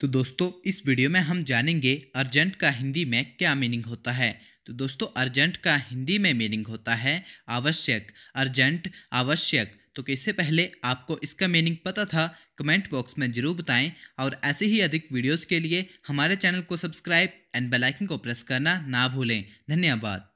तो दोस्तों इस वीडियो में हम जानेंगे अर्जेंट का हिंदी में क्या मीनिंग होता है तो दोस्तों अर्जेंट का हिंदी में मीनिंग होता है आवश्यक अर्जेंट आवश्यक तो इससे पहले आपको इसका मीनिंग पता था कमेंट बॉक्स में ज़रूर बताएं और ऐसे ही अधिक वीडियोस के लिए हमारे चैनल को सब्सक्राइब एंड बेलाइकिन को प्रेस करना ना भूलें धन्यवाद